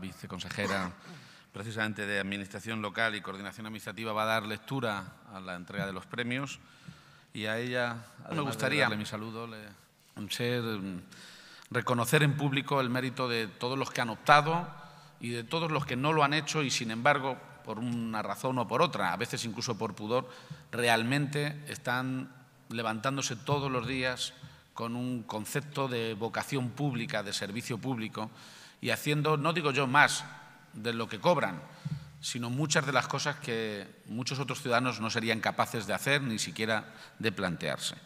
viceconsejera precisamente de Administración Local y Coordinación Administrativa, va a dar lectura a la entrega de los premios y a ella me gustaría mi ser, mm, reconocer en público el mérito de todos los que han optado y de todos los que no lo han hecho y, sin embargo, por una razón o por otra, a veces incluso por pudor, realmente están levantándose todos los días con un concepto de vocación pública, de servicio público, y haciendo, no digo yo más de lo que cobran, sino muchas de las cosas que muchos otros ciudadanos no serían capaces de hacer ni siquiera de plantearse.